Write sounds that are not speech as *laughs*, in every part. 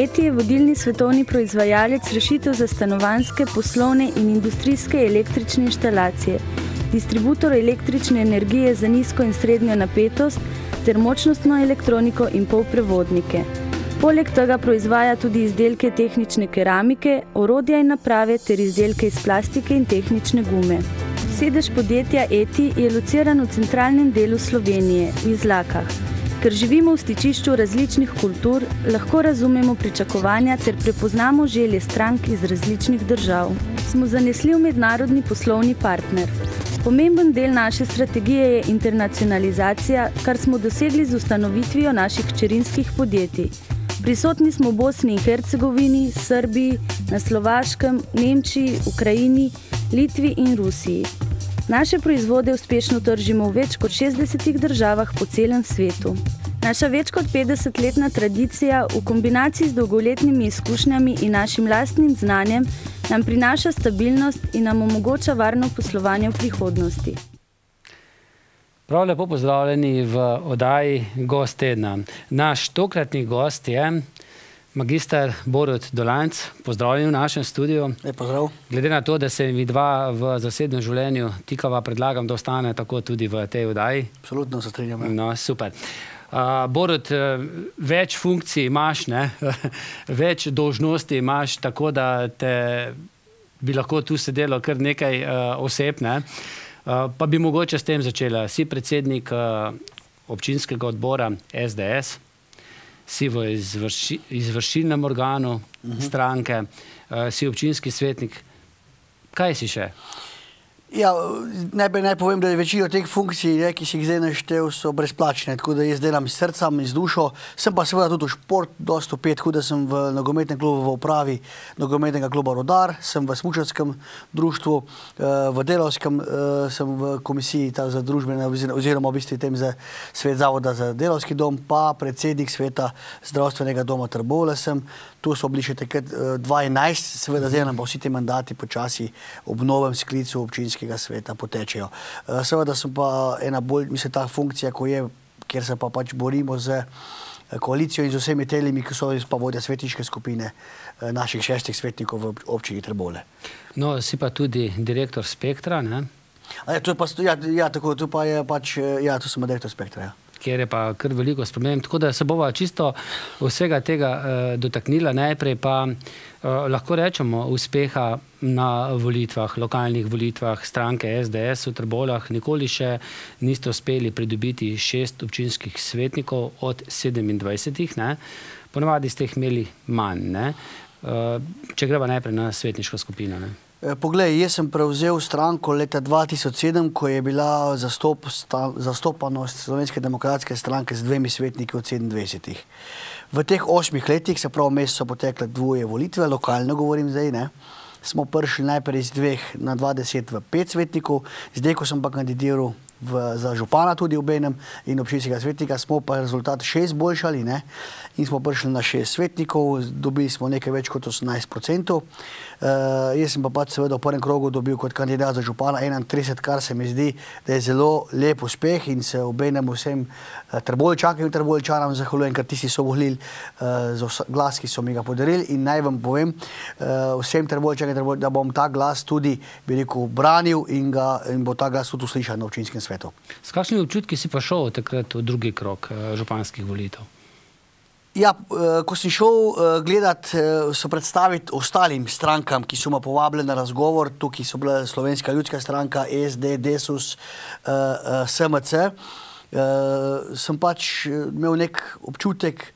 Eti je vodilni svetovni proizvajalec rešitev za stanovanske, poslovne in industrijske električne inštalacije, distributor električne energije za nizko in srednjo napetost ter močnostno elektroniko in polprevodnike. Poleg tega proizvaja tudi izdelke tehnične keramike, orodja in naprave ter izdelke iz plastike in tehnične gume. Sedež podjetja Eti je lociran v centralnem delu Slovenije, v Izlakah. Ker živimo v stičišču različnih kultur, lahko razumemo pričakovanja ter prepoznamo želje strank iz različnih držav. Smo zanesljiv mednarodni poslovni partner. Pomemben del naše strategije je internacionalizacija, kar smo dosegli z ustanovitvijo naših čerinskih podjetij. Prisotni smo v Bosni in Hercegovini, Srbiji, na Slovaškem, Nemčiji, Ukrajini, Litvi in Rusiji. Naše proizvode uspešno tržimo v več kot 60 državah po celem svetu. Naša več kot 50-letna tradicija v kombinaciji z dolgoletnimi izkušnjami in našim lastnim znanjem nam prinaša stabilnost in nam omogoča varno poslovanje v prihodnosti. Prav lepo pozdravljeni v oddaji Gost tedna. Naš tokratni gost je Magister Borut Dolanc, pozdravljen v našem studiu. Pozdrav. Glede na to, da se mi dva v zasebnem življenju tikava, predlagam, da ostane tako tudi v tej oddaji. Absolutno se strinjam. No, super. Uh, Borut, e, več funkcij imaš, *laughs* več dožnosti imaš, tako da te bi lahko tu sedelo kar nekaj uh, oseb. Ne? Uh, pa bi mogoče s tem začela. Si predsednik uh, občinskega odbora SDS si v izvrši, izvršilnem organu uh mhm. -huh. stranke, uh, si občinski svetnik. Kaj si še? Uh, Ja, najprej naj povem, da je večina teh funkcij, ne, ki si jih zdaj naštel, so brezplačne, tako da jaz delam iz srca in z dušo. Sem pa seveda tudi v šport, dosto pet, tako da sem v nogometnem klubu v upravi nogometnega kluba Rodar, sem v smučarskem društvu, eh, v delovskem eh, sem v komisiji za družbene oziroma v bistvu tem za svet zavoda za delovski dom, pa predsednik sveta zdravstvenega doma Trbole sem. Tu smo bili še takrat 2011, eh, seveda zdaj nam pa vsi te mandati počasi obnovem sklicu občinskih občinskega sveta potečejo. Eh, seveda sem pa ena bolj, mislim, ta funkcija, ko je, kjer se pa pač borimo z eh, koalicijo in z vsemi telimi, ki so pa vodja svetniške skupine eh, naših šestih svetnikov v občini Trbole. No, si pa tudi direktor Spektra, ne? Ja, ja, ja, tako, to pa je pač, ja, to sem direktor Spektra, ja kjer je pa kar veliko spremenjen. Tako da se bova čisto vsega tega eh, dotaknila. Najprej pa eh, lahko rečemo uspeha na volitvah, lokalnih volitvah stranke SDS v Trbolah. Nikoli še niste uspeli pridobiti šest občinskih svetnikov od 27. Ponovadi ste jih imeli manj. Eh, če greva najprej na svetniško skupino. Ne? Eh, poglej, jaz sem prevzel stranko leta 2007, ko je bila zastopanost Slovenske demokratske stranke z dvemi svetniki od 27. V teh osmih letih, se pravi, mesto so potekle dvoje volitve, lokalno govorim zdaj, ne, smo prišli najprej iz dveh na 20 v pet svetnikov, zdaj, ko sem pa kandidiral za župana tudi obenem in občinskega svetnika, smo pa rezultat šest boljšali in smo prišli na šest svetnikov, dobili smo nekaj več kot 18 procentov. Eh, jaz sem pa pa seveda v prvem krogu dobil kot kandidat za župana 31, kar se mi zdi, da je zelo lep uspeh in se obenem vsem eh, trboljčankam in trboljčanam zahvaljujem, ker tisti so vohlili eh, za glas, ki so mi ga podarili in naj vam povem vsem trboljčankam, da bom ta glas tudi, bi rekel, branil in bo ta glas tudi uslišal na občinskem svetniku svetu. S kakšnimi občutki si pa šel takrat v drugi krok eh, županskih volitev? Ja, eh, ko sem šel eh, gledati, so predstaviti ostalim strankam, ki so ma povabili na razgovor, tukaj so bila slovenska ljudska stranka, SD, DESUS, SMC, sem pač imel nek občutek, da je nekaj,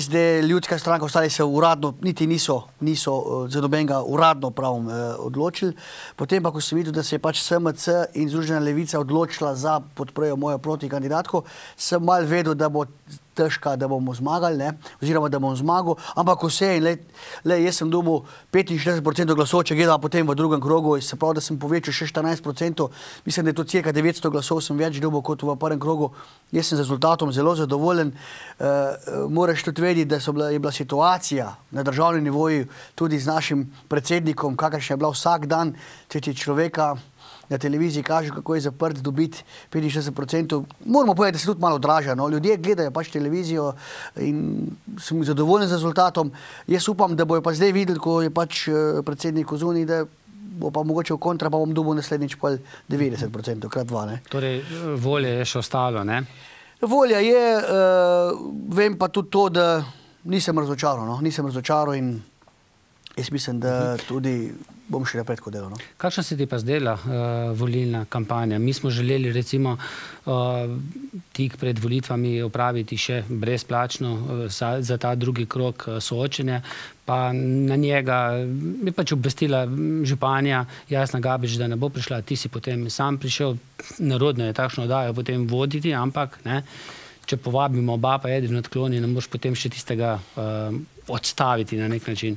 SD, ljudska stranka, ostali se uradno, niti niso, niso uh, za nobenega uradno pravom uh, odločili. Potem pa, ko sem videl, da se je pač SMC in Združena levica odločila za podprejo mojo proti kandidatko, sem mal vedel, da bo težka, da bomo zmagali, ne? oziroma da bom zmagal, ampak vse in le, le jaz sem dobil 65% glasov, če gledam potem v drugem krogu, se pravi, da sem povečal še 14%, mislim, da je to cirka 900 glasov, sem več dobil kot v prvem krogu, jaz sem z rezultatom zelo zadovoljen, e, moraš tudi vedeti, da bila, je bila situacija na državnem nivoju tudi z našim predsednikom, kakršna je bila vsak dan, če ti človeka na televiziji kažejo, kako je zaprt, dobiti 65%. Moramo povedati, da se tudi malo draža. No? Ljudje gledajo pač televizijo in so zadovoljni z rezultatom. Jaz upam, da bojo pa zdaj videli, ko je pač eh, predsednik ozunil, da bo pa mogoče v kontra, pa bom dobil naslednjič pol 90%, krat dva. Ne? Torej, eh, volje je še ostalo, ne? Volja je, uh, vem pa tudi to, da nisem razočaral. No? Nisem razočaral in jaz mislim, da mhm. tudi bom še naprej tako delal. No? Kakšna se ti pa zdela uh, volilna kampanja? Mi smo želeli recimo uh, tik pred volitvami opraviti še brezplačno uh, za, za ta drugi krok uh, soočenja, pa na njega je pač obvestila županja Jasna Gabič, da ne bo prišla, ti si potem sam prišel, narodno je takšno odajo potem voditi, ampak ne, če povabimo oba, pa edino odkloni, ne moreš potem še tistega uh, odstaviti na nek način.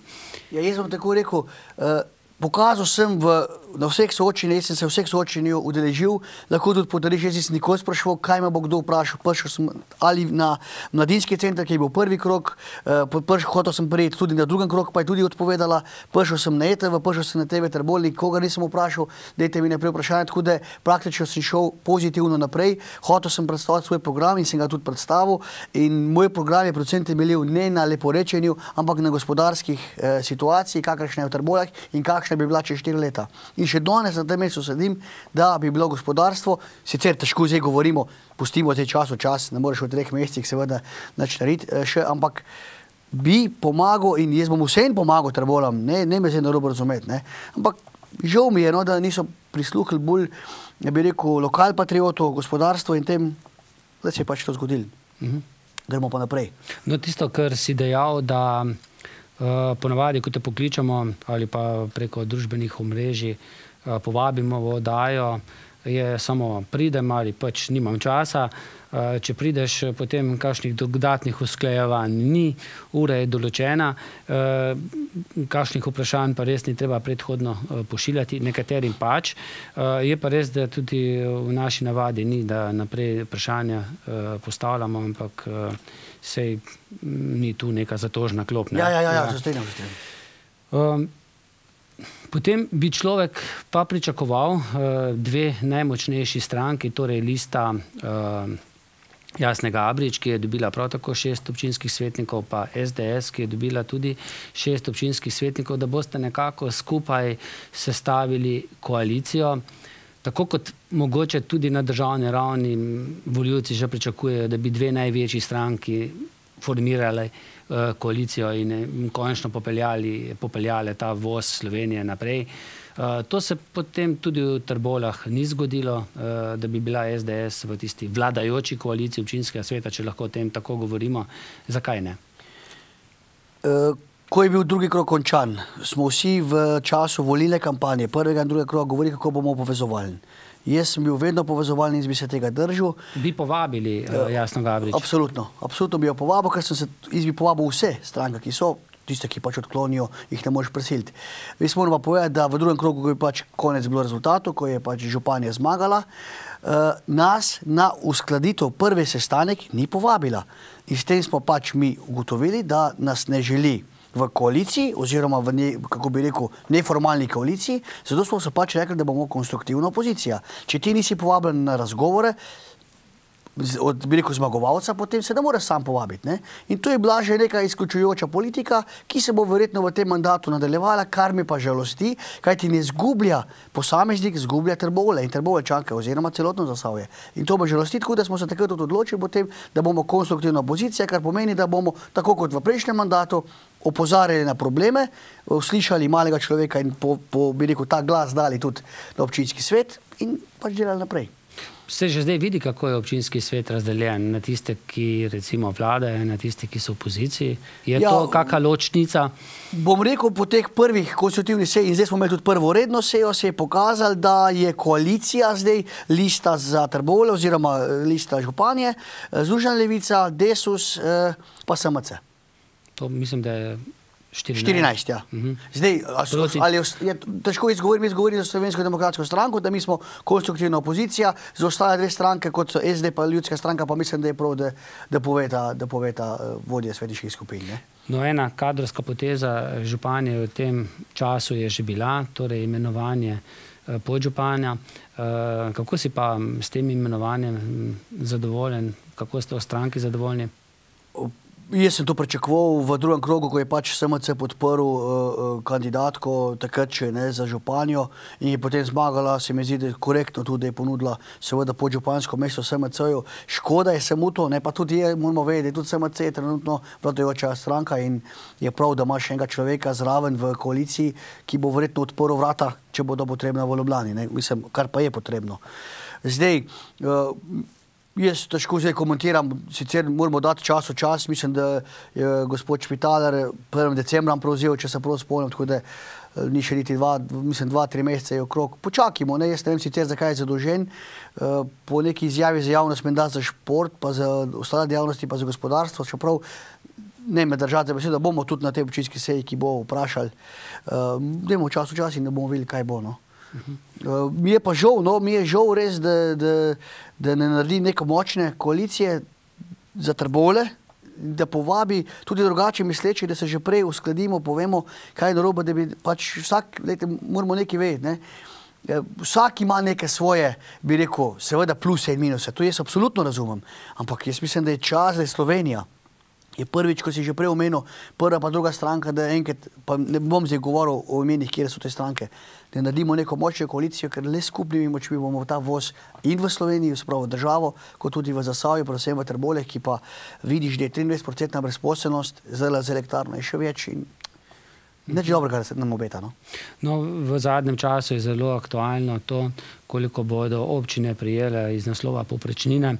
Ja, jaz bom tako rekel, uh, pokazal sem v na vseh soočenjih, jaz sem se vseh soočenjih udeležil, lahko tudi podariš, jaz sem nikoli sprašal, kaj me bo kdo vprašal, prišel sem ali na mladinski centar, ki je bil prvi krok, eh, prišel, hotel sem prijeti tudi na drugem krok, pa je tudi odpovedala, prišel sem na ETV, prišel sem na TV Trbolni, koga nisem vprašal, dejte mi naprej vprašanje, tako da praktično sem šel pozitivno naprej, hotel sem predstaviti svoj program in sem ga tudi predstavil in moj program je predvsem temeljil ne na leporečenju, ampak na gospodarskih eh, situacij, kakršne je v Trboljah in kakšne bi bila čez 4 leta in še danes na tem mestu sedim, da bi bilo gospodarstvo, sicer težko zdaj govorimo, pustimo zdaj čas v čas, ne moreš v treh mesecih seveda načnariti eh, še, ampak bi pomagal in jaz bom vsem pomagal trbolam, ne me zdaj narobo razumeti, ne, ampak žal mi je, no, da niso prisluhli bolj, ne bi rekel, lokal patriotov, gospodarstvo in tem, da se je pač to zgodil. Mhm. Gremo pa naprej. No, tisto, kar si dejal, da... Eh, ponavadi, ko te pokličemo ali pa preko družbenih omrežij, eh, povabimo v oddajo, je samo pridem ali pač nimam časa, Eh, če prideš eh, potem kakšnih dodatnih usklejevanj, ni ura je določena, eh, kakšnih vprašanj pa res ni treba predhodno pošiljati, nekaterim pač. Je pa res, da tudi v naši navadi ni, da naprej vprašanja postavljamo, ampak sej mm, ni tu neka zatožna klopna. Ja, ja, ja, zastrenjam, ja, ja. zastrenjam. Ehm, potem bi človek pa pričakoval dve najmočnejši stranki, torej lista vprašanja, Jasnega Abrič, ki je dobila prav tako šest občinskih svetnikov, pa SDS, ki je dobila tudi šest občinskih svetnikov, da boste nekako skupaj sestavili koalicijo. Tako kot mogoče tudi na državni ravni voljivci že pričakujejo, da bi dve največji stranki formirale eh, koalicijo in končno popeljale ta voz Slovenije naprej. Eh, to se potem tudi v Trbolah ni zgodilo, eh, da bi bila SDS v tisti vladajoči koaliciji občinskega sveta, če lahko o tem tako govorimo. Zakaj ne? Eh, ko je bil drugi krok končan, smo vsi v času volilne kampanje prvega in drugega kroga govorili, kako bomo povezovalni. Jaz sem bil vedno povezovalni in bi se tega držal. Bi povabili, jasno, Gabrič. Absolutno. Absolutno bi jo povabil, ker sem se izbi povabil vse stranke, ki so tiste, ki pač odklonijo, jih ne moreš presiliti. Mi smo pa povedali, da v drugem krogu je pač konec bilo rezultatu, ko je pač županja zmagala, eh, nas na uskladitev prve sestanek ni povabila. In s tem smo pač mi ugotovili, da nas ne želi v koaliciji oziroma v ne, kako bi rekel, neformalni koaliciji, zato smo se pač rekli, da bomo konstruktivna opozicija. Če ti nisi povabljen na razgovore, od veliko zmagovalca, potem se ne more sam povabiti. Ne? In to je bila že neka izključujoča politika, ki se bo verjetno v tem mandatu nadaljevala, kar mi pa žalosti, kajti ne zgublja posameznik, zgublja trbole in trbole čanke, oziroma celotno zasavje. In to bo žalosti, tako da smo se takrat odločili, potem, da bomo konstruktivna opozicija, kar pomeni, da bomo tako kot v prejšnjem mandatu opozarjali na probleme, slišali malega človeka in po, po, bi rekel, ta glas dali tudi na občinski svet in pač delali naprej. Se že zdaj vidi, kako je občinski svet razdeljen na tiste, ki recimo vladajo, na tiste, ki so v opoziciji. Je ja, to kakšna ločnica? Bom rekel, po teh prvih konstitutivnih sej, in zdaj smo imeli tudi prvo redno sejo, se je pokazalo, da je koalicija zdaj lista za trbole oziroma eh, lista županje, eh, Združena levica, Desus, eh, pa SMC. To mislim, da je 14. 14 ja. mhm. Zdaj, os, je, težko izgovorim, izgovorim za Slovensko demokratsko stranko, da mi smo konstruktivna opozicija, za ostale dve stranke, kot so SD in Ljudska stranka, pa mislim, da je prav, da, da poveta, da poveta uh, vodje svetiških skupin. Ne? No, ena kadrovska poteza županije v tem času je že bila, torej imenovanje eh, podžupanja. Eh, kako si pa s tem imenovanjem zadovoljen, kako ste v stranki zadovoljni? Jaz sem to pričakoval v drugem krogu, ko je pač SMC podporil eh, eh, kandidatko takrat, če ne, za županjo in je potem zmagala, se mi zdi, da je korektno tudi, da je ponudila seveda pod župansko mesto SMC-ju. Škoda je samo to, ne, pa tudi je, moramo vedeti, tudi SMC je trenutno vladojoča stranka in je prav, da ima še enega človeka zraven v koaliciji, ki bo verjetno odporil vrata, če bo to potrebno v Ljubljani, ne, mislim, kar pa je potrebno. Zdaj, vsega, eh, Jaz težko zdaj komentiram, sicer moramo dati čas v čas, mislim, da je gospod Špitaler 1. decembra prevzel, če se prav spomnim, tako da eh, ni še niti dva, mislim, dva, tri mesece je okrog. Počakimo, ne, jaz ne vem sicer, zakaj je zadolžen, eh, po neki izjavi za javnost menda za šport, pa za ostale dejavnosti, pa za gospodarstvo, čeprav ne me držati za besedo, bomo tudi na tej občinski seji, ki bo vprašali, eh, dajmo čas v čas in da bomo videli, kaj bo, no. Mi je pa žal, no, mi je žal res, da, da, da ne naredi neko močne koalicije za trbole, da povabi tudi drugače misleče, da se že prej uskladimo, povemo, kaj je narobe, da bi pač vsak, lejte, moramo nekaj vedeti. Ne. Ja, vsak ima neke svoje, bi rekel, seveda plus in minus. To jaz absolutno razumem. Ampak jaz mislim, da je čas, da je Slovenija je prvič, ko si že prej omenil, prva pa druga stranka, da enkrat, pa ne bom zdaj govoril o imenih, kjer so te stranke, da naredimo neko močjo koalicijo, ker le skupnimi močmi bomo ta voz in v Sloveniji, spravo v državo, kot tudi v Zasavju, predvsem v Trboljah, ki pa vidiš, da je 23% brezposelnost, zelo z elektarno je še več in Neče dobro, kar se nam obeta. No. No, v zadnjem času je zelo aktualno to, koliko bodo občine prijele iz naslova poprečnine.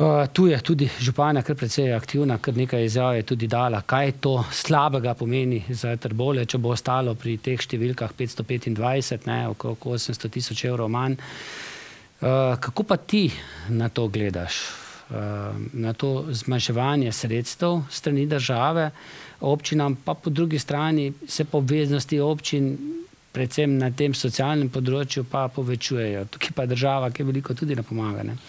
Eh, tu je tudi županja kar precej aktivna, kar nekaj izjav je tudi dala, kaj to slabega pomeni za trbole, če bo ostalo pri teh številkah 525, ne, okrog 800 tisoč evrov manj. Eh, kako pa ti na to gledaš? Eh, na to zmanjševanje sredstev strani države, občinam pa po drugi strani se po obveznosti občin predvsem na tem socialnem področju pa povečujejo. Tukaj pa država, ki je veliko tudi napomaga. Ne?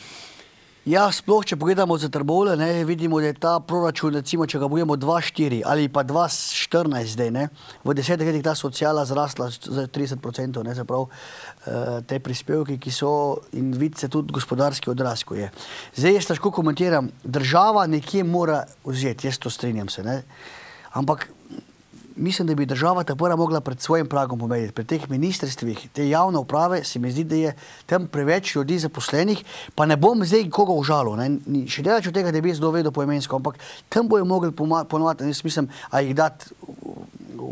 Ja, sploh, če pogledamo za trbole, ne, vidimo, da je ta proračun, recimo, če ga bojemo 2,4 ali pa 2,14 zdaj, ne, v desetih letih ta socijala zrasla za 30%, ne, zaprav eh, te prispevke, ki so in vidi se tudi gospodarski odraz, ko je. Zdaj jaz težko komentiram, država nekje mora vzeti, jaz to strenjam se, ne, ampak mislim, da bi država tako lahko pred svojim pragom pomeniti, pred teh ministrstvih, te javne uprave, se mi zdi, da je tam preveč ljudi zaposlenih, pa ne bom zdaj koga užalil, še delač od tega, da bi jaz dovedel poimensko, ampak tam bojo mogli ponovati, jaz mislim, a jih dati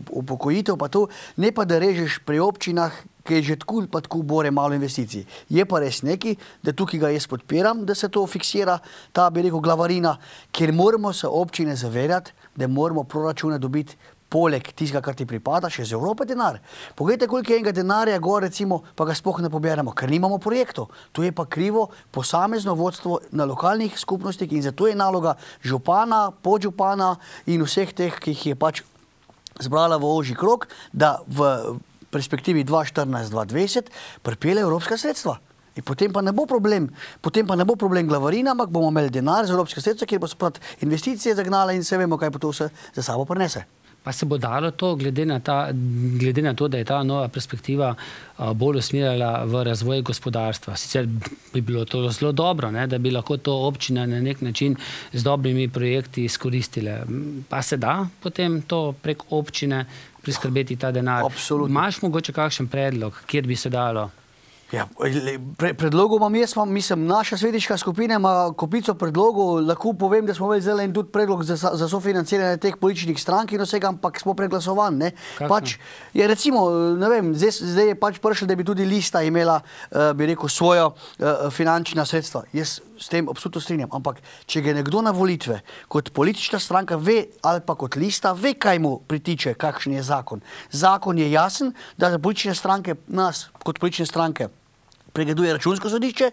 upokojitev, pa to, ne pa, da režeš pri občinah, ki je že tako ali pa tako bore malo investicij. Je pa res nekaj, da tukaj ga jaz podpiram, da se to fiksira, ta, bi rekel, glavarina, ker moramo se občine zaverjati, da moramo proračune dobiti poleg tistega, kar ti pripada, še iz Evrope denar. Poglejte, koliko je enega denarja gor, recimo, pa ga spoh ne poberemo, ker nimamo projektov. To je pa krivo posamezno vodstvo na lokalnih skupnostih in zato je naloga župana, podžupana in vseh teh, ki jih je pač zbrala v oži krok, da v perspektivi 2014-2020 prepele evropska sredstva. Potem pa ne bo problem glavarina, ampak bomo imeli denar z evropske sredstva, kjer bo se pa investicije zagnala in se vemo, kaj pa to vse za sabo prinese. Pa se bo dalo to, glede na, ta, glede na to, da je ta nova perspektiva bolj usmerjala v razvoj gospodarstva. Sicer bi bilo to zelo dobro, ne, da bi lahko to občina na nek način z dobrimi projekti izkoristile. Pa se da potem to prek občine priskrbeti ta denar. Absolutno. Imaš mogoče kakšen predlog, kjer bi se dalo? Ja, pre, predlogov imam jaz, mislim, naša svetiška skupina ima kupico predlogov. Lahko povem, da smo imeli zelo en tudi predlog za, za sofinanciranje teh političnih strank in vsega, ampak smo preglasovani. Pač, ja, recimo, vem, zdaj, zdaj je pač prišel, da bi tudi lista imela, uh, bi rekel, svojo uh, eh, finančna sredstva. Jaz s tem absolutno strinjam. Ampak, če ga nekdo na volitve, kot politična stranka, ve, ali pa kot lista, ve, kaj mu pritiče, kakšen je zakon. Zakon je jasen, da za politične stranke, nas kot politične stranke, pregleduje računsko sodišče,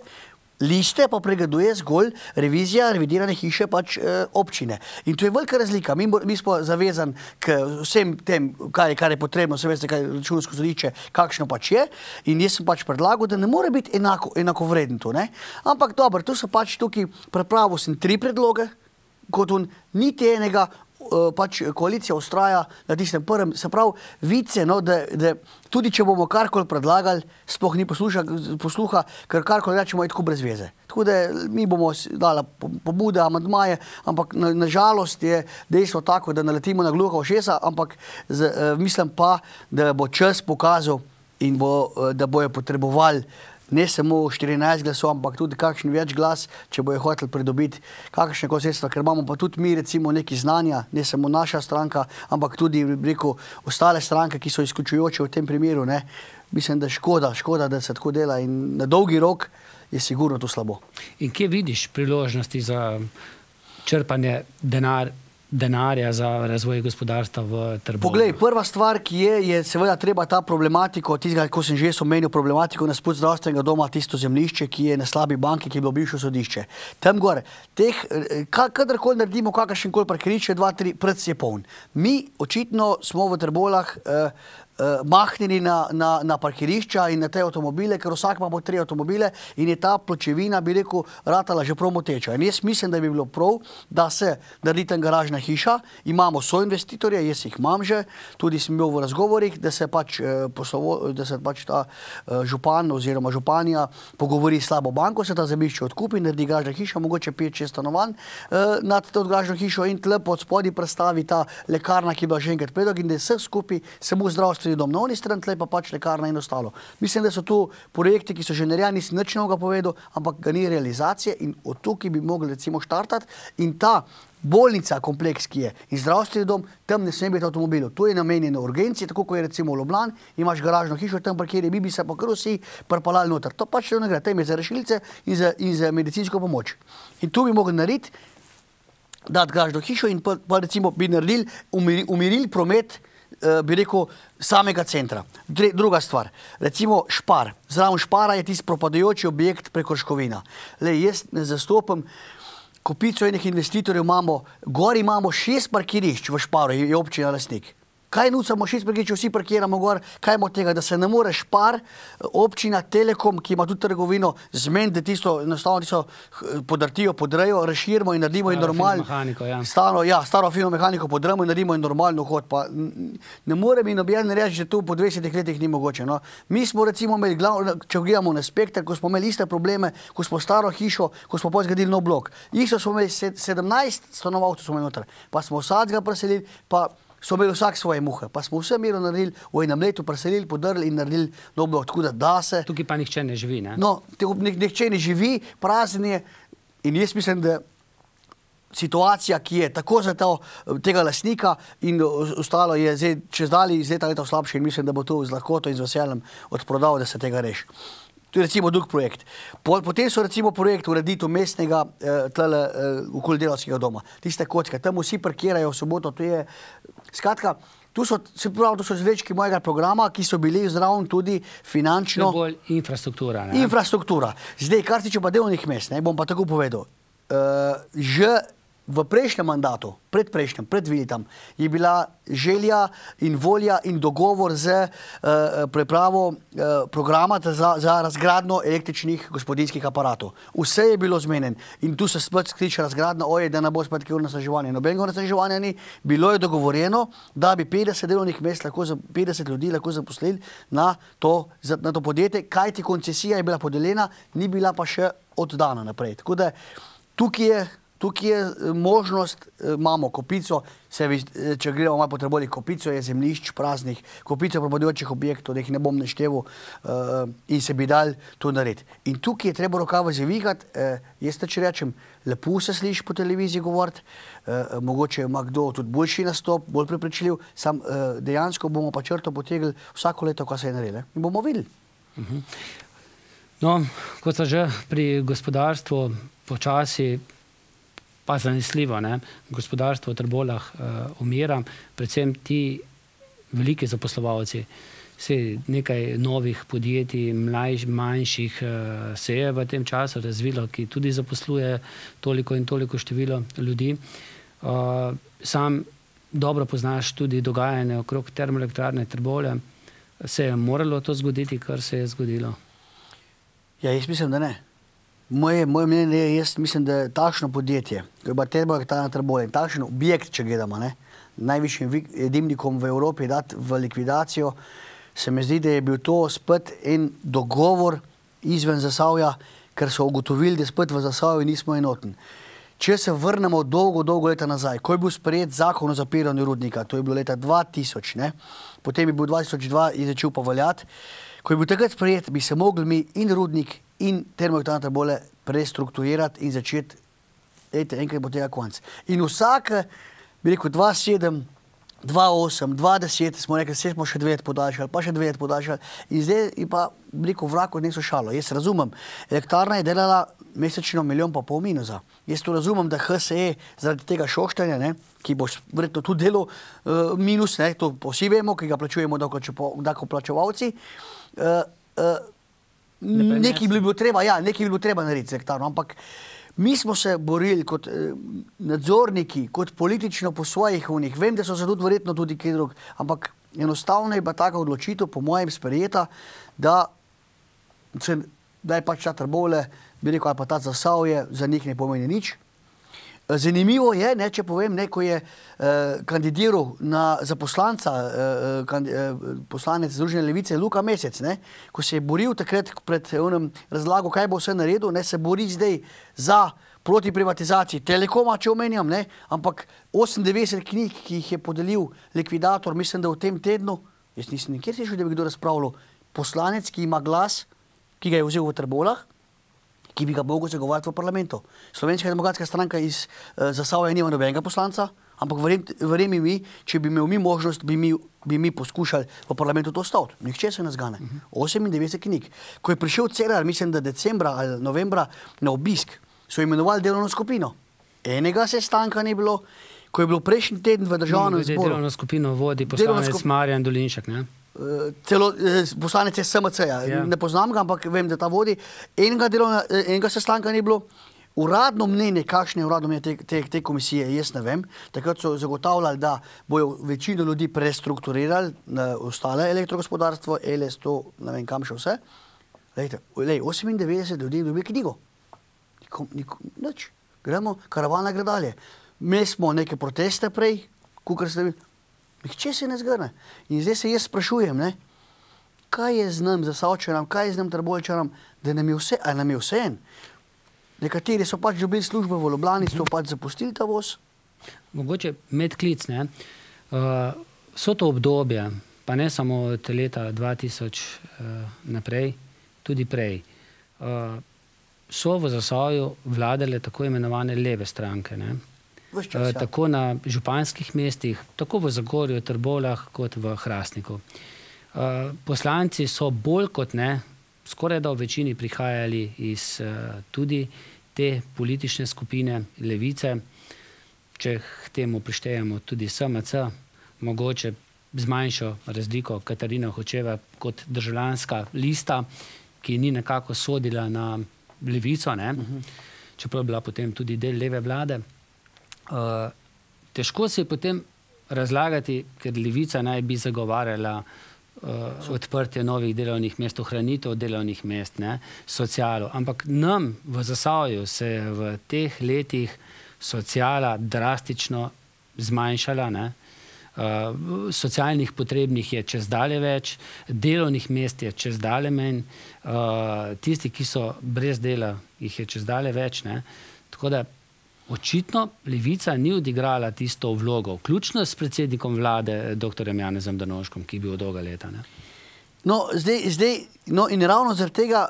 Liste pa pregleduje zgolj revizija revidirane hiše pač, e, občine. In to je velika razlika. Mi, mi smo zavezani k vsem tem, kar je, kar je potrebno, se veste, kaj računsko sodišče, kakšno pač je. In jaz sem pač predlagal, da ne more biti enako, enako vreden to. Ne? Ampak dobro, tu so pač tukaj, pripravil sem tri predloge, kot on, niti enega Eh, pač koalicija ustraja na tistem prvem. Se pravi, vice, no, da, da tudi če bomo karkoli predlagali, sploh ni posluša, posluha, ker karkoli rečemo, je tako brez veze. Tako da mi bomo dali pobude, amadmaje, ampak nažalost na je dejstvo tako, da naletimo na gluha ošesa, ampak z, eh, mislim pa, da bo čas pokazal in bo, eh, da bojo potrebovali ne samo 14 glasov, ampak tudi kakšen več glas, če bojo hotel pridobiti kakšne sredstva, ker imamo pa tudi mi recimo neki znanja, ne samo naša stranka, ampak tudi rekel, ostale stranke, ki so izključujoče v tem primeru. Ne. Mislim, da škoda, škoda, da se tako dela in na dolgi rok je sigurno to slabo. In kje vidiš priložnosti za črpanje denarja? denarja za razvoj gospodarstva v Trbovlju. Poglej, prva stvar, ki je, je seveda treba ta problematiko, tistega, ko sem že omenil problematiko na spod zdravstvenega doma, tisto zemlišče, ki je na slabi banki, ki je bilo bivšo sodišče. Tam gor, teh, eh, kadarkoli naredimo, kakršenkoli prekriče, dva, tri, prc je poln. Mi očitno smo v Trbolah eh, Eh, mahnili na, na, na parkirišča in na te avtomobile, ker vsak ima po tri avtomobile in je ta pločevina, bi rekel, ratala že promoteča. In jaz mislim, da bi bilo prav, da se naredi ten garažna hiša, imamo so investitorje, jaz jih imam že, tudi sem bil v razgovorih, da se pač, eh, poslovo, da se pač ta eh, župan oziroma županija pogovori slabo banko, se ta zemljišče odkupi, naredi garažna hiša, mogoče 5-6 stanovanj eh, nad to garažno hišo in tle pod spodi prestavi ta lekarna, ki je bila že enkrat predlog in da se skupi, se mu zdravstvo zdravstveni dom, na oni strani tle pa pač lekarna in ostalo. Mislim, da so tu projekti, ki so že nerja, nisi nič novega povedal, ampak ga ni realizacije in od tukaj bi mogli recimo štartati in ta bolnica kompleks, ki je in zdravstveni dom, tam ne sme biti avtomobilov. Tu je namenjeno urgencije, tako kot je recimo v Ljubljan, imaš garažno hišo tam parkirje, mi bi se pa kar vsi prpalali noter. To pač ne gre, tam je za rešilce in za medicinsko pomoč. In tu bi mogli narediti, dati garažno hišo in pa recimo bi naredili, umirili promet vsega, Eh, bi rekel, samega centra. Druga stvar, recimo Špar. Zraven Špara je tisti propadajoči objekt preko Škovina. Lej, jaz ne zastopim kopico enih investitorjev, imamo, gori imamo šest parkirišč v Šparu, je občina lasnik kaj nucamo Šisbrgi, če vsi parkiramo gor, kaj imamo tega, da se ne moreš par eh, občina Telekom, ki ima tudi trgovino, zmeniti tisto, enostavno tisto eh, podrtijo, podrejo, reširimo in naredimo in normalno. Staro fino mehaniko, ja. Stano, ja, staro fino mehaniko podrejmo in naredimo in normalno vhod. Pa ne morem in objeljni reči, da to po 20 letih ni mogoče. No. Mi smo recimo imeli, če gledamo na spektr, ko smo imeli iste probleme, ko smo staro hišo, ko smo pozgradili nov blok. Isto smo imeli 17 stanovalcev, smo imeli noter. Pa smo sad ga preselili, pa so imeli vsak svoje muhe. Pa smo vse miro naredili, v enem letu preselili, podrli in naredili dobro, tako da da se. Tukaj pa nihče ne živi. Ne? No, nihče ne živi, prazen je. In jaz mislim, da situacija, ki je tako za to, tega lasnika in ostalo je zdaj, čez dalje iz leta leta slabše in mislim, da bo to z lahkoto in z veseljem odprodal, da se tega reši. To je recimo drug projekt. Potem so recimo projekt ureditev mestnega eh, eh, okoljdelovskega doma. Tiste kocka. Tam vsi parkirajo v soboto. Skratka, to so zvečki mojega programa, ki so bili zdravom tudi finančno... To je bolj infrastruktura. Infrastruktura. Zdaj, kar tiče pa delovnih mest, bom pa tako povedal. Eh, že v prejšnjem mandatu, pred prejšnjem, pred Vilitam, je bila želja in volja in dogovor z eh, prepravo eh, programa za razgradno električnih gospodinskih aparatov. Vse je bilo zmenjen in tu se spet skriče razgradno, oje, da ne bo spet kjer nasaževanje. No, benjega nasaževanja ni, bilo je dogovorjeno, da bi 50 delovnih mest, 50 ljudi lahko zaposlili na to podjetje, kajti koncesija je bila podeljena, ni bila pa še oddana naprej. Tako da tukaj je Tukaj je eh, možnost, eh, imamo kopico, eh, če gremo malo potrebovali, kopico je zemljišč praznih, kopico propadojočih objektov, da jih ne bom neštevil in se bi dal to narediti. In tukaj je treba rokavo zavigati, jaz teče pač rečem, lepo se sliši po televiziji govoriti, mogoče ima kdo tudi boljši nastop, bolj pripričljiv, sam dejansko bomo pa črto potegli vsako leto, kaj se je naredil. In bomo videli. Mhm. No, kot sem že pri gospodarstvu počasi povedal, pa zanesljivo, ne, gospodarstvo v trbolah eh, umira, predvsem ti veliki zaposlovalci, vse nekaj novih podjetij, mlajših, manjših eh, se je v tem času razvilo, ki tudi zaposluje toliko in toliko število ljudi. Eh, sam dobro poznaš tudi dogajanje okrog termoelektrarne trbole, se je moralo to zgoditi, kar se je zgodilo? Ja, jaz mislim, da ne. Ja. Moje, moje mnenje je, jaz mislim, da takšno podjetje, ki ima te bogatane trbole in takšen objekt, če gledamo, ne, najvišjim dimnikom v Evropi dati v likvidacijo, se mi zdi, da je bil to spet en dogovor izven Zasavja, ker so ugotovili, da spet v Zasavju nismo enotni. Če se vrnemo dolgo, dolgo leta nazaj, ko je bil sprejet zakon o zapiranju rudnika, to je bilo leta 2000, ne, potem je bil 2002 in začel pa valjati, ko je bil takrat sprejet, bi se mogli mi in rudnik in termoektane tabole prestrukturirati in začeti, vedeti, enkrat bo tega konec. In vsak, bi rekel, 2,7. 2,8, 2,10, smo rekli, vse smo še dve let podaljšali, pa še dve let podaljšali, in zdaj je pa veliko vrako, niso šalo. Jaz razumem, elektrarna je delala mesečno milijon pa pol minusa. Jaz tu razumem, da HSE zaradi tega šoštanja, ne, ki bo verjetno tudi delo uh, eh, minus, ne, to vsi vemo, ki ga plačujemo, da ko plačevalci, uh, eh, uh, eh, Nekaj bi bilo treba, ja, nekaj bi bilo treba narediti sektarno, ampak mi smo se borili kot eh, nadzorniki, kot politično po svojih unih, vem, da so se tudi verjetno tudi kaj drug, ampak enostavno je pa tako odločitev, po mojem sprejeta, da je pač ta trbole, bi rekel, ali pa ta zasavje, za njih ne pomeni nič, Zanimivo je, ne, če povem, ne, ko je eh, kandidiral na, za poslanca, eh, eh kandid, eh, poslanec Združene levice Luka Mesec, ne, ko se je boril takrat pred enim razlagom, kaj bo vse naredil, ne, se bori zdaj za proti privatizaciji Telekoma, če omenjam, ne, ampak 98 knjig, ki jih je podelil likvidator, mislim, da v tem tednu, jaz nisem nikjer slišal, da bi kdo razpravljal, poslanec, ki ima glas, ki ga je vzel v trbolah, ki bi ga mogel zagovarjati v parlamentu. Slovenska demokratska stranka iz eh, Zasavlja nima nobenega poslanca, ampak verjem mi, če bi imel mi možnost, bi mi poskušali v parlamentu to staviti. Nihče se nas gane. 98 knjig. Ko je prišel Cerar, mislim, da decembra ali novembra na obisk, so imenovali delovno skupino. Enega se stanka ni bilo, ko je bilo prejšnji teden v državnem izboru. Delovno skupino vodi poslanec Marjan Dolinšek, ne? celo eh, poslanec SMC, ja. ja. ne poznam ga, ampak vem, da ta vodi. Enega, delovna, eh, enega sestanka ni bilo. Uradno mnenje, kakšno je uradno mnenje te, te, te komisije, jaz ne vem. Takrat so zagotavljali, da bojo večino ljudi prestrukturirali na ostale elektrogospodarstvo, LS, to ne vem kam še vse. Lejte, lej, 98 ljudi je dobil knjigo. Nikom, nikom, nič. Gremo, karavana gre dalje. Mi smo neke proteste prej, kukar ste videli, Nihče se ne zgrne. In zdaj se jaz sprašujem, ne? kaj je z nami, za Savčanom, kaj je z nami, Trbojčanom, da nam je vse, ali nam je vse en. Nekateri so pač dobili službo v Ljubljani, so pač zapustili ta voz. Mogoče med klic, ne? Uh, so to obdobje, pa ne samo od leta 2000 uh, eh, naprej, tudi prej, uh, so v Zasavju vladale tako imenovane leve stranke. Ne? Eh, ja. tako na županskih mestih, tako v Zagorju, Trbolah, kot v Hrastniku. Eh, poslanci so bolj kot ne, skoraj da v večini prihajali iz eh, tudi te politične skupine Levice, če k temu prištejemo tudi SMC, mogoče z manjšo razliko Katarina Hočeva kot državljanska lista, ki ni nekako sodila na Levico, mhm. čeprav je bila potem tudi del leve vlade. Eh, težko se je potem razlagati, ker levica naj bi zagovarjala uh, odprtje novih delovnih mest, ohranitev delovnih mest, ne, socialo. Ampak nam v Zasavju se je v teh letih sociala drastično zmanjšala. Ne. Uh, socialnih potrebnih je čez dalje več, delovnih mest je čez dalje manj, uh, tisti, ki so brez dela, jih je čez dalje več. Ne. Tako da očitno levica ni odigrala tisto vlogo, vključno s predsednikom vlade, eh, dr. Janezem Danoškom, ki je bil dolga leta. Ne? No, zdaj, zdaj, no, in ravno zaradi tega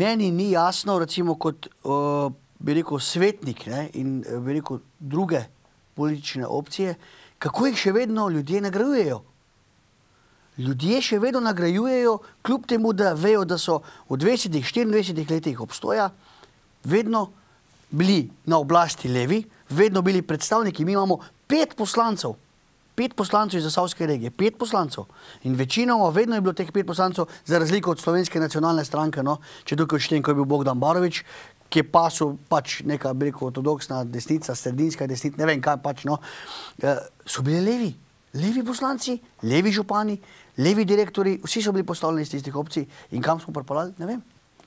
meni ni jasno, recimo, kot uh, rekel, svetnik ne, in eh, rekel, druge politične opcije, kako jih še vedno ljudje nagrajujejo. Ljudje še vedno nagrajujejo, kljub temu, da vejo, da so v 20-24 letih obstoja, vedno bili na oblasti levi, vedno bili predstavniki. Mi imamo pet poslancev, pet poslancev iz Zasavske regije, pet poslancev. In večinoma vedno je bilo teh pet poslancev za razliko od slovenske nacionalne stranke, no, če tukaj očitem, ko je bil Bogdan Barovič, ki je pasil pač neka, bi rekel, ortodoksna desnica, sredinska desnica, ne vem kaj pač, no, eh, so bili levi. Levi poslanci, levi župani, levi direktori, vsi so bili postavljeni iz tistih opcij in kam smo pripolali, ne vem.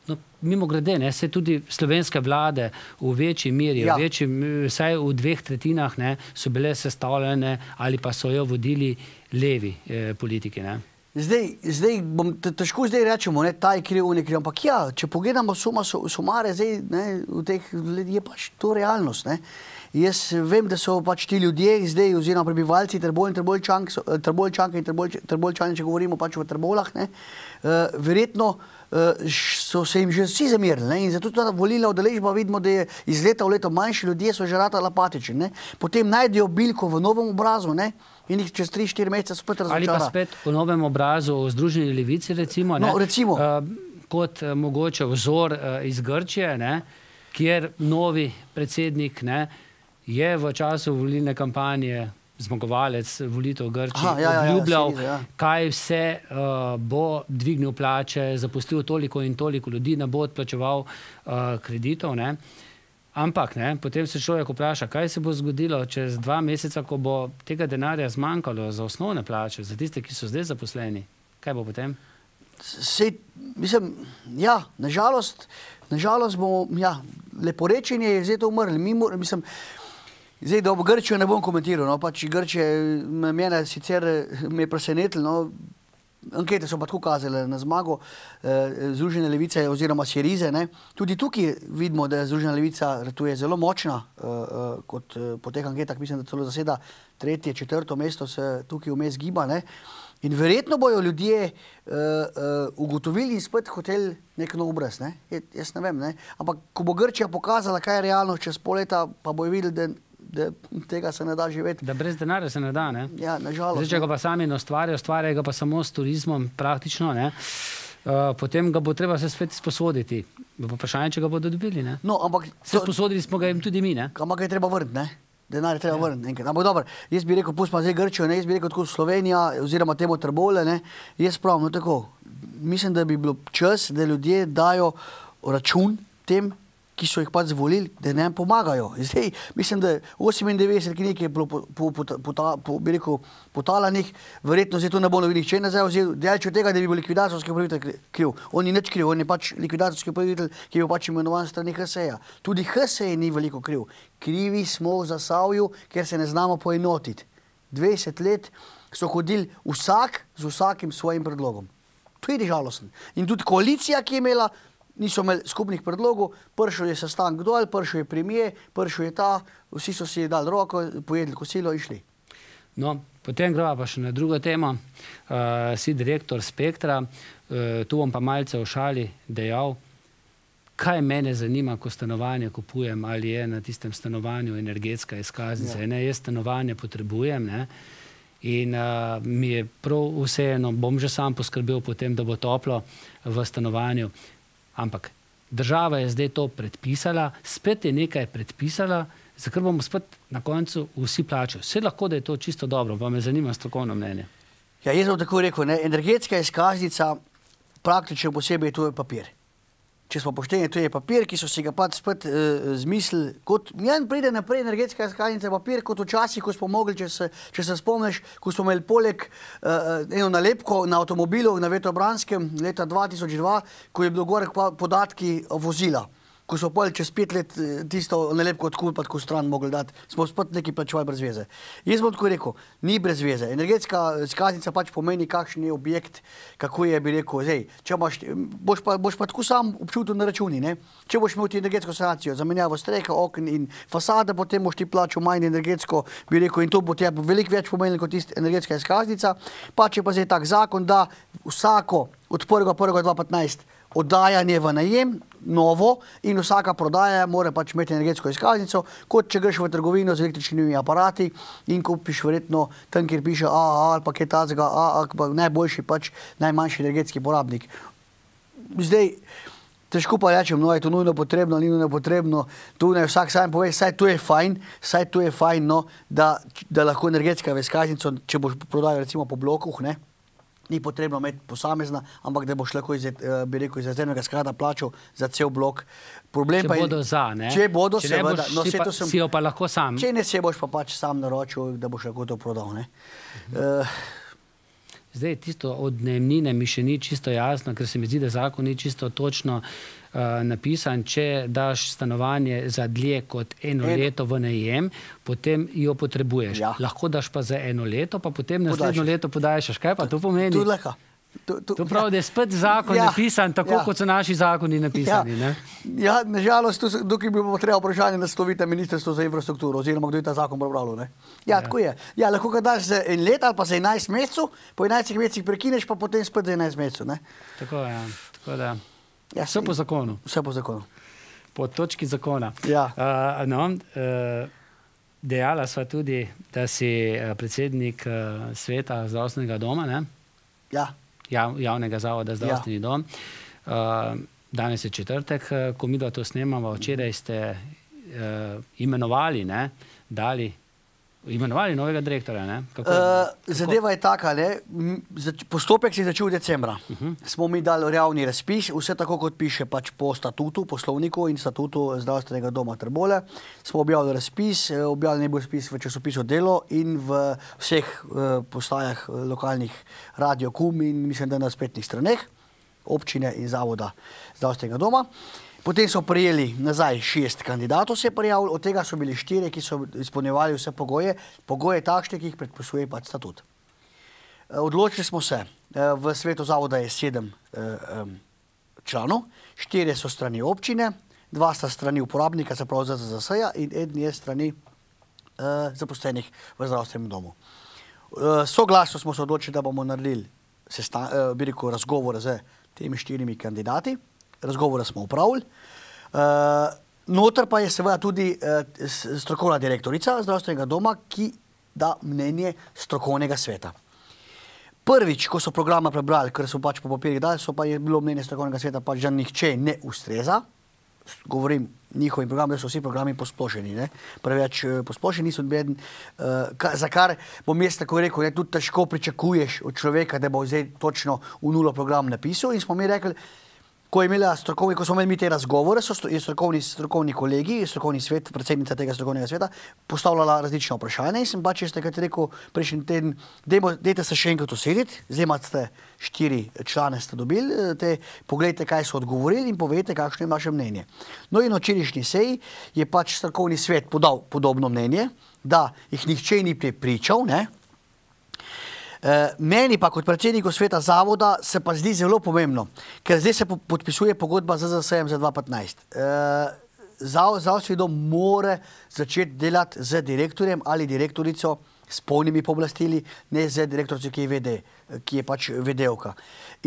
No, mimo grede, ne, se tudi slovenske vlade v večji meri, ja. v večji, vsaj v dveh tretjinah, so bile sestavljene ali pa so jo vodili levi eh, politiki. Ne. Zdaj, zdaj bom, težko zdaj rečemo, da je ta kriv, ne kriv. Ampak ja, če pogledamo suma, su, sumare, zdaj, ne, v teh ljudeh je pač to realnost. Ne. Jaz vem, da so pač ti ljudje, zdaj, oziroma prebivalci, trebolčanke in trebolčanke, če govorimo pač o trebolah, ne, uh, verjetno uh, so se jim že vsi zamirili. In zato ta volilna odeležba vidimo, da je iz leta v leto manjši ljudje, so že rata lapatiči. Ne? Potem najdejo bilko v novem obrazu ne? in jih čez 3-4 mesece spet razumejo. Ali pa spet v novem obrazu v Združeni levici, recimo. Ne? No, recimo. Uh, kot uh, mogoče vzor uh, iz Grčije, ne? kjer novi predsednik ne? je v času volilne kampanje zmagovalec volitev v Grčiji, ja ja, ja, ja, obljubljal, ja, ja. kaj vse uh, bo dvignil plače, zaposlil toliko in toliko ljudi, ne bo odplačeval uh, kreditov. Ne. Ampak ne, potem se človek vpraša, kaj se bo zgodilo čez dva meseca, ko bo tega denarja zmanjkalo za osnovne plače, za tiste, ki so zdaj zaposleni. Kaj bo potem? Sej, mislim, ja, nažalost, nažalost bomo, ja, leporečenje je zdaj umrlo. Zdaj, da bo Grčijo ne bom komentiral, no, pač Grčijo mene sicer me je presenetil, no, Ankete so pa tako kazali na zmago eh, Združene levice oziroma Sirize. Tudi tukaj vidimo, da je Združena levica zelo močna eh, eh, kot po teh anketah. Mislim, da celo zaseda tretje, četvrto mesto se tukaj vmes giba. In verjetno bojo ljudje ugotovili in spet hotel nek nov obraz. Jaz ne vem. Ampak, ko bo Grčija pokazala, kaj je realno čez pol leta, pa bojo videli, da da tega se ne da živeti. Da brez denarja se ne da. Ne? Ja, nažalost. Zdaj, če ga pa sami ne ustvarjajo, ustvarjajo ga pa samo s turizmom, praktično. Ne? Eh, potem ga bo treba se spet sposoditi. Vprašanje je, če ga bodo dobili. No, ampak, to, sposodili smo ga jim tudi mi. Ampak je treba vrniti, denar je treba ja. vrniti. Jaz bi rekel, pustimo zdaj Grčijo, ne? jaz bi rekel tako Slovenija, oziroma temu trbole. Ne? Jaz pravno tako. Mislim, da bi bilo čas, da ljudje dajo račun tem ki so jih pač zvolili, da ne pomagajo. Zdaj, mislim, da 98, ki nekaj je bilo potalanih, po, po, po, po, po, verjetno zdaj to ne bo novi nihče ne zavzel, delač od tega, da bi bil likvidacijski upravitelj kriv. On ni nič kriv, on je pač likvidacijski upravitelj, ki je bil pač imenovan strani HSE-ja. Tudi HSE ni veliko kriv. Krivi smo za Savju, ker se ne znamo poenotiti. 20 let so hodili vsak z vsakim svojim predlogom. To je žalostno. In tudi koalicija, ki je imela niso imeli skupnih predlogov, prišel je sestanek dol, prišel je premijer, prišel je ta, vsi so si dali roko, pojedli kosilo in šli. No, potem gremo pa še na drugo temo. Uh, si direktor Spektra, uh, tu bom pa malce v šali dejal, kaj mene zanima, ko stanovanje kupujem, ali je na tistem stanovanju energetska izkaznica. Ja. Ne, jaz stanovanje potrebujem ne? in uh, mi je prav vseeno, bom že sam poskrbel potem, da bo toplo v stanovanju. Ampak država je zdaj to predpisala, spet je nekaj predpisala, zakaj bomo spet na koncu vsi plačali. Vse lahko, da je to čisto dobro, pa me zanima strokovno mnenje. Ja, jaz bom tako rekel, ne? energetska izkaznica, praktično posebej to je papir če smo pošteni, to je papir, ki so si ga pač spet uh, zmislili. Kot en pride naprej, energetska skalnica, papir, kot včasih, ko smo mogli, če se, če se spomniš, ko smo imeli poleg uh, eno nalepko na avtomobilu na Vetobranskem leta 2002, ko je bilo gore podatki vozila ko so pol čez pet let eh, tisto nelepko odkupili, tako stran mogli dati, smo spet neki plačevali brez veze. Jaz bom tako rekel, ni brez veze. Energetska skaznica eh, pač pomeni, kakšen je objekt, kako je, bi rekel, zdaj, eh, boš pa tako sam občutil na računi, ne? Če boš imel ti energetsko sanacijo, zamenjavo streha, okn in fasada, potem boš ti plačil manj energetsko, bi rekel, in to bo tebi veliko več pomenil kot tist energetska skaznica. Pa če pa zdaj tak zakon, da vsako od prvega, prvega 2.15, oddajanje v najem, novo, in vsaka prodaja mora pač imeti energetsko izkaznico, kot če greš v trgovino z električnimi aparati in kupiš verjetno tam, kjer piše AA ali pa kaj tazga, AA, pa najboljši pač najmanjši energetski porabnik. Zdaj, težko pa rečem, no, je to nujno potrebno, ni nujno potrebno, tu naj vsak sam pove, saj to je fajn, saj to je fajn, no, da, da lahko energetska izkaznico, če boš prodajal recimo po blokuh, ne, ni potrebno imeti posamezna, ampak da boš lahko iz, eh, bi rekel, iz enega sklada plačal za cel blok. Problem če pa bodo je, za, ne? če bodo za, če bodo za, no, če bodo za, če bodo za, če bodo za, če ne se no, boš pa pač sam naročil, da boš lahko to prodal. Uh -huh. uh, Zdaj, tisto od najemnine mi še ni čisto jasno, ker se mi zdi, da zakon ni čisto točno uh, napisan. Če daš stanovanje za dlje kot eno en. leto v najem, potem jo potrebuješ. Ja. Lahko daš pa za eno leto, pa potem naslednjo Podlačiš. leto podajaš. Kaj pa to pomeni? Tudi lahko. To ja. pravi, da je spet zakon ja, napisan, tako ja. kot so naši zakoni napisani. Ja, ja nažalost, tukaj bi bilo treba vprašanje nasloviti ministrstvo za infrastrukturo, oziroma kdo je ta zakon pravil. Ja, ja, tako je. Ja, lahko ga daš za en let ali pa za 11 mesecev, po 11 mesecih prekineš, pa potem spet za 11 mesecev. Tako je. Ja. Ja, vse po zakonu. Vse po zakonu. Po točki zakona. Ja. Uh, no, uh, Dejala sva tudi, da si eh, predsednik sveta zdravstvenega doma. Ne? Ja jav, javnega zavoda ja. zdravstveni ja. dom. Uh, danes je četrtek, uh, ko mi to snemamo, včeraj ste uh, imenovali, ne, dali imenovali novega direktorja. Kako, uh, kako? Zadeva je taka, ne? postopek se je začel v decembru. Uh mhm. -huh. Smo mi dali realni razpis, vse tako kot piše pač po statutu, poslovniku in statutu zdravstvenega doma Trbole. Smo objavili razpis, eh, objavili ne bo razpis v časopisu Delo in v vseh eh, postajah eh, lokalnih radio, kum in mislim, da na spletnih straneh občine in zavoda zdravstvenega doma. Potem so prijeli nazaj šest kandidatov, se je prijavil, od tega so bili štiri, ki so izpolnjevali vse pogoje, pogoje takšne, ki jih predpisuje pač statut. Eh, odločili smo se, eh, v svetu zavoda je sedem eh, članov, štiri so strani občine, dva sta strani uporabnika, se pravi za ZSA-ja in en je strani zaposlenih v zdravstvenem domu. Soglasno smo se odločili, da bomo naredili razgovore z temi štirimi kandidati, razgovore smo upravili. Eh, Notr pa je seveda tudi eh, strokovna direktorica zdravstvenega doma, ki da mnenje strokovnega sveta. Prvič, ko so programa prebrali, ker so pač po papirih dali, so pa je bilo mnenje strokovnega sveta, pač da nihče ne ustreza. Govorim njihovim programom, da so vsi programi posplošeni. Preveč eh, posplošeni so odbeden. Za kar bom jaz tako rekel, tudi težko pričakuješ od človeka, da bo zdaj točno v nulo program napisal. In smo mi rekli, da ko je imela strokovni, ko smo imeli te razgovore, so strokovni, strokovni kolegi, strokovni svet, predsednica tega strokovnega sveta, postavljala različne vprašanja in sem pač jaz takrat rekel, prejšnji teden, dejmo, dejte se še enkrat usediti, zdaj imate štiri člane, ste dobili, te, pogledajte, kaj so odgovorili in povejte, kakšno je vaše mnenje. No in včerajšnji seji je pač strokovni svet podal podobno mnenje, da jih nihče ni pripričal, ne, Eh, meni pa kot predsedniku sveta zavoda se pa zdi zelo pomembno, ker zdaj se podpisuje pogodba z ZSM za 2015. Zavod svedo mora začeti delati z direktorjem ali direktorico, ki je vsega s polnimi pooblastili, ne z direktorico, ki je, vede, ki je pač vedelka.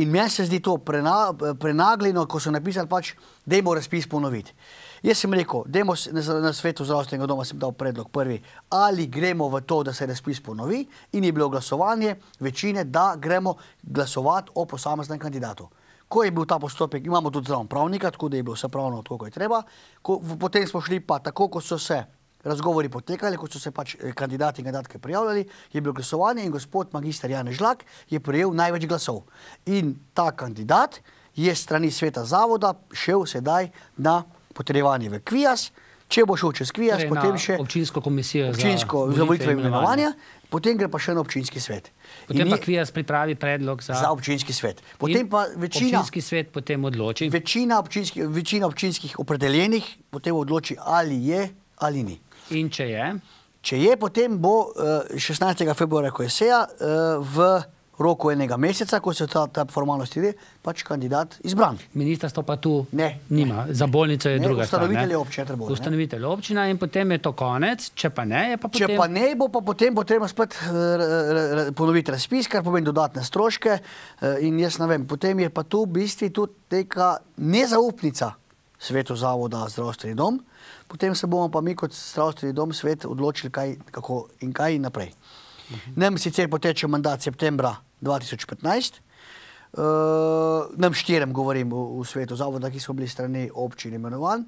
In meni se zdi to prena, prenagljeno, ko so napisali, pač, da je mora razpis ponoviti. Jaz sem rekel, dajmo, na svetu zdravstvenega doma sem dal predlog prvi, ali gremo v to, da se razpis ponovi in je bilo glasovanje večine, da gremo glasovati o posameznem kandidatu. Ko je bil ta postopek, imamo tudi zdravom pravnika, tako da je bilo vse pravno, tako kot je treba. Ko, potem smo šli pa tako, kot so se razgovori potekali, kot so se pač eh, kandidati in kandidatke prijavljali, je bilo glasovanje in gospod magister Jane Žlak je prijel največ glasov. In ta kandidat je strani sveta zavoda šel sedaj na potrebovanje v Kvijas, če bo šel čez Kvijas, torej, potem še občinsko komisijo občinsko za volitve imenovanja, potem gre pa še na občinski svet. Potem in pa Kvijas pripravi predlog za, za občinski svet. Potem pa večina, občinski svet potem odloči. Večina, občinski, večina občinskih opredeljenih potem odloči, ali je ali ni. In če je? Če je, potem bo 16. Eh, februarja, ko je seja, eh, v roku enega meseca, ko se ta, ta formalnost ide, pač kandidat izbran. Ministrstvo pa tu ne, nima, ne. za bolnico je ne, druga ustanovitelj stvar. Ustanovitelj občina. Ustanovitelj občina in potem je to konec, če pa ne, je pa potem... Če pa ne, bo pa potem potrebno spet eh, ponoviti razpis, kar pomeni dodatne stroške in jaz ne vem, potem je pa tu v bistvu tudi neka nezaupnica, svetu zavoda zdravstveni dom, potem se bomo pa mi kot zdravstveni dom svet odločili, kaj, kako in kaj naprej. Nem sicer poteče mandat septembra 2015, uh, nem štirem govorim v, v svetu zavoda, ki so bili strani občin imenovan,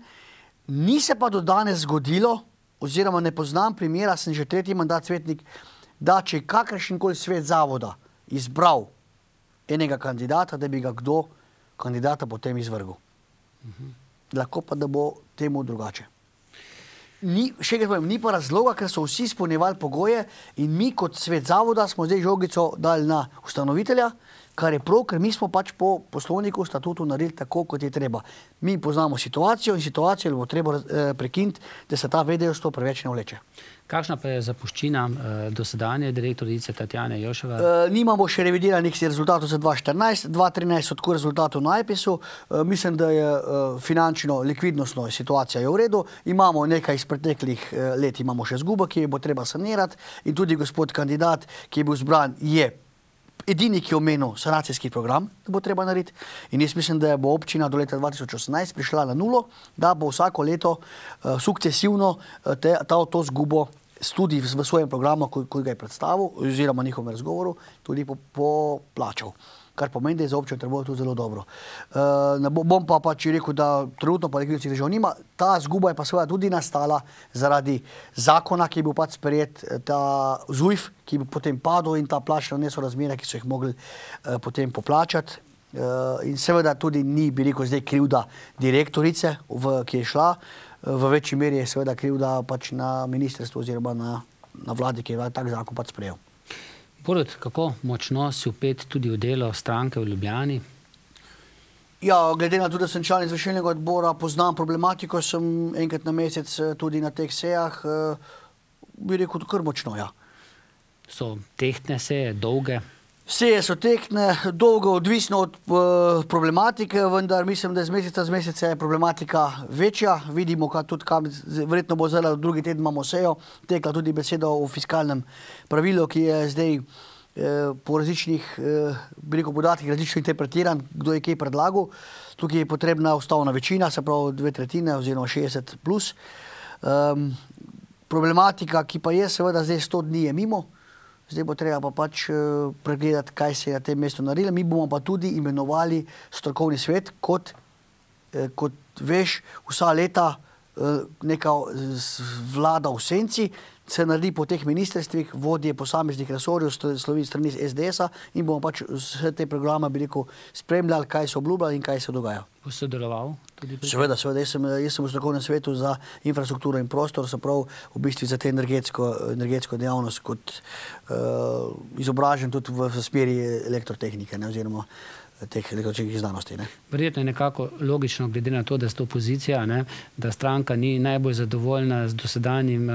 ni se pa do danes zgodilo, oziroma ne poznam primera, sem že tretji mandat svetnik, da če kakršen koli svet zavoda izbral enega kandidata, da bi ga kdo kandidata potem izvrgal. Uh -huh lahko pa da bo temu drugače. Ni, še enkrat povem, ni pa razloga, ker so vsi izpolnjevali pogoje in mi kot svet zavoda smo zdaj žogico dali na ustanovitelja, kar je prav, ker mi smo pač po poslovniku statutu naredili tako, kot je treba. Mi poznamo situacijo in situacijo bo treba eh, prekinti, da se ta vedejo s to preveč ne vleče. Kakšna pa je zapuščina uh, dosedanje direktorice Tatjane Jošova? Uh, eh, nimamo še revidiranih rezultatov za 2014, 2013 so tako rezultati na IPS-u. Uh, eh, mislim, da je uh, finančno, likvidnostno situacija v redu. Imamo nekaj iz preteklih uh, let, imamo še zgubo, ki jo bo treba sanirati in tudi gospod kandidat, ki je bil zbran, je edini, ki je omenil sanacijski program, da bo treba narediti. In jaz mislim, da bo občina do leta 2018 prišla na nulo, da bo vsako leto uh, sukcesivno uh, te, ta, to zgubo tudi v svojem programu, ko, ko ga je predstavil, oziroma njihovem razgovoru, tudi poplačal. Po kar pomeni, da je za občino trgovino tudi zelo dobro. E, bo, bom pa pač rekel, da trenutno pa nekaj ljudi že nima. Ta zguba je pa seveda tudi nastala zaradi zakona, ki je bil pač sprejet, eh, ta ZUIF, ki je potem padel in ta plačna nesorazmerja, ki so jih mogli e, potem poplačati. Uh, in seveda tudi ni bilo zdaj krivda direktorice, v, ki je šla, uh, v večji meri je seveda krivda pač na ministrstvu oziroma na, na vladi, ki je tak zakon pač sprejel. Borut, kako močno si upet tudi v delo stranke v Ljubljani? Ja, glede na to, da sem član izvršenega odbora, poznam problematiko, sem enkrat na mesec eh, tudi na teh sejah, eh, bi rekel, kar močno, ja. So tehtne seje, dolge? Vse je so tekne, dolgo odvisno od eh, problematike, vendar mislim, da z meseca z meseca je problematika večja. Vidimo, tudi kam verjetno bo zdaj, drugi teden imamo sejo, tekla tudi beseda o fiskalnem pravilu, ki je zdaj eh, po različnih eh, podatkih različno interpretiran, kdo je kaj predlagal. Tukaj je potrebna ustavna večina, se pravi dve tretjine oziroma 60 plus. Ehm, problematika, ki pa je seveda zdaj 100 dni je mimo, Zdaj bo treba pa pač eh, pregledati, kaj se je na tem mestu naredilo. Mi bomo pa tudi imenovali strokovni svet, kot, eh, kot veš, vsa leta eh, neka vlada v senci, se naredi po teh ministrstvih, vodje posameznih resorjev, slovi strani SDS-a in bomo pač vse te programe veliko spremljali, kaj so obljubljali in kaj se dogaja. Bo se deloval? Seveda, seveda. Jaz sem, jaz sem v strokovnem svetu za infrastrukturo in prostor, se prav v bistvu za te energetsko, energetsko dejavnost kot uh, izobražen tudi v, v smeri elektrotehnike. Ne, oziroma, uh, teh električnih izdanosti. Verjetno je nekako logično, glede na to, da ste opozicija, da stranka ni najbolj zadovoljna z dosedanjim eh,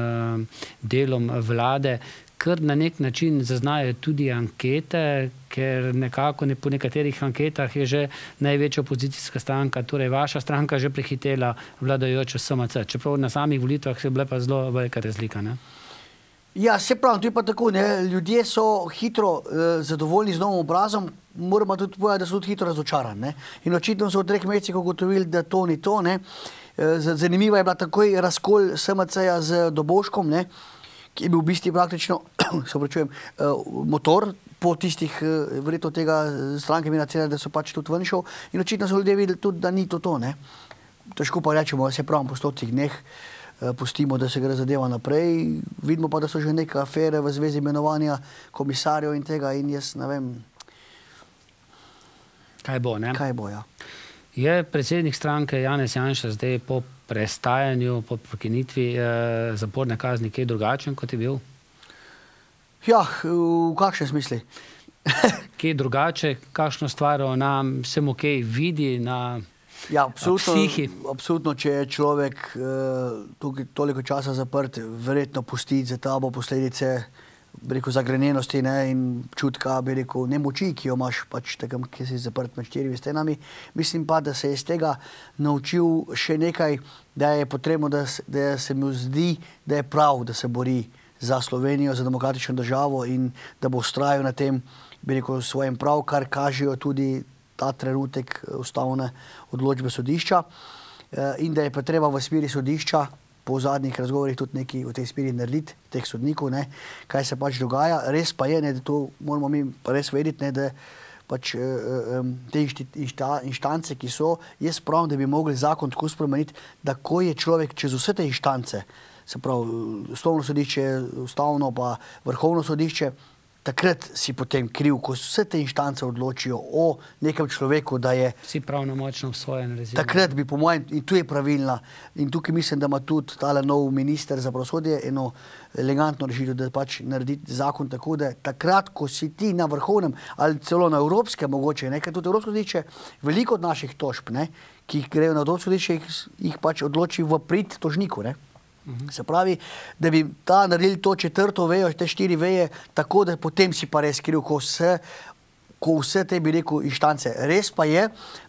delom vlade, kar na nek način zaznajo tudi ankete, ker nekako po nekaterih anketah je že največja opozicijska stranka, torej vaša stranka že prehitela vladojočo SMC, čeprav na samih volitvah je bila pa zelo velika razlika. Ne? Uh, Ja, se pravi, to je pa tako. Ne? Ljudje so hitro eh, zadovoljni z novim obrazom, moramo tudi povedati, da so tudi hitro razočarani. In očitno so v treh mesecih ugotovili, da to ni to. Eh, Zanimivo je bila takoj razkol SMC-ja z Doboškom, ne? ki je bil v bistvu praktično *clears throat* pravčujem, eh, motor po tistih, eh, verjetno tega eh, stranke in nacele, da so pač tudi ven šel. In očitno so ljudje videli tudi, da ni to to. Ne? Težko pa rečemo, da se pravi po stotih dneh. Eh, Eh, pustimo, da se gre zadeva naprej. Vidimo pa, da so že neke afere v zvezi imenovanja komisarjev in tega in jaz ne vem. Kaj bo, ne? Kaj bo, ja. Je predsednik stranke Janez Janša zdaj po prestajanju, po prekinitvi eh, zaporne kazni kaj drugačen, kot je bil? Ja, v kakšen smisli? *laughs* Kaj drugače, kakšno stvar ona vsem okej vidi na... Ja, absolutno, absolutno, če je človek uh, toliko časa zaprt, verjetno pusti za tabo posledice rekel, zagrenjenosti ne, in čutka rekel, nemoči, ki jo imaš, pač, takem, ki si zaprt med štirimi stenami. Mislim pa, da se je iz tega naučil še nekaj, da je potrebno, da, da se mu zdi, da je prav, da se bori za Slovenijo, za demokratično državo in da bo ustrajal na tem, bi rekel, svojem prav, kar kažejo tudi ta trenutek eh, ustavne odločbe sodišča eh, in da je pa treba v smeri sodišča po zadnjih razgovorih tudi nekaj v tej smeri narediti, teh sodnikov, kaj se pač dogaja. Res pa je, da to moramo mi res vediti, da pač eh, te inštance, ki so, jaz pravim, da bi mogli zakon tako spremeniti, da ko je človek čez vse te inštance, se pravi, ustavno sodišče, ustavno pa vrhovno sodišče, takrat si potem kriv, ko vse te inštance odločijo o nekem človeku, da je... Si pravno močno v svojem rezimu. Takrat bi po mojem, in tu je pravilna, in tukaj mislim, da ima tudi tale nov minister za pravosodje eno elegantno rešitev, da pač naredi zakon tako, da takrat, ko si ti na vrhovnem, ali celo na evropske mogoče, ker tudi evropsko zdiče, veliko od naših tožb, ki jih grejo na evropsko zdiče, jih pač odloči v prid tožniku, ne? Ne. Se pravi, da bi ta naredili to četrto vejo, te štiri veje, tako da potem si pa res kril, ko vse, ko vse te bi rekel inštance. Res pa je,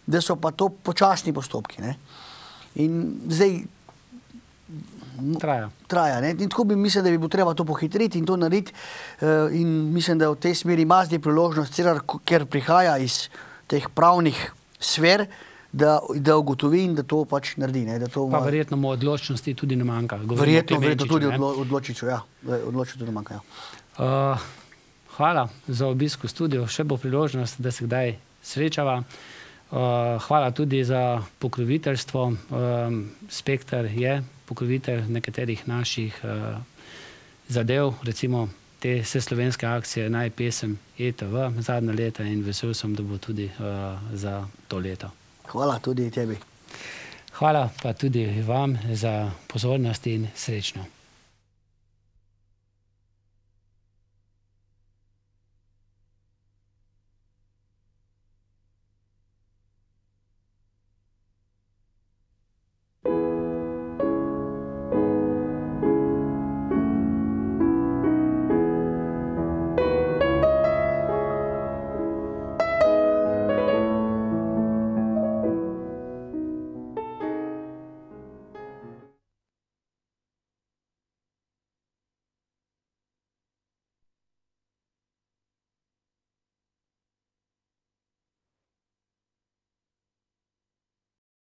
da so pa to počasni postopki. Ne? In zdaj... Traja. Traja. Ne? In tako bi mislil, da bi bo treba to pohitriti in to narediti. Eh, in mislim, da v tej smeri ima zdaj priložnost, ker prihaja iz teh pravnih sfer, da ugotovi in da to pač naredi. Pa verjetno mu odločnosti tudi ne manjka. Verjetno tudi odločiču, ja. Odločiču ne manjka, ja. Uh, hvala za obisk v studiju. Še bo priložnost, da se kdaj srečava. Uh, hvala tudi za pokroviteljstvo. Um, Spektr je pokrovitelj nekaterih naših uh, zadev, recimo te vse slovenske akcije, najpesem ETV zadnje leta in vesel sem, da bo tudi za to leto. Hvala tudi tebi. Hvala pa tudi vam za pozornost in srečno.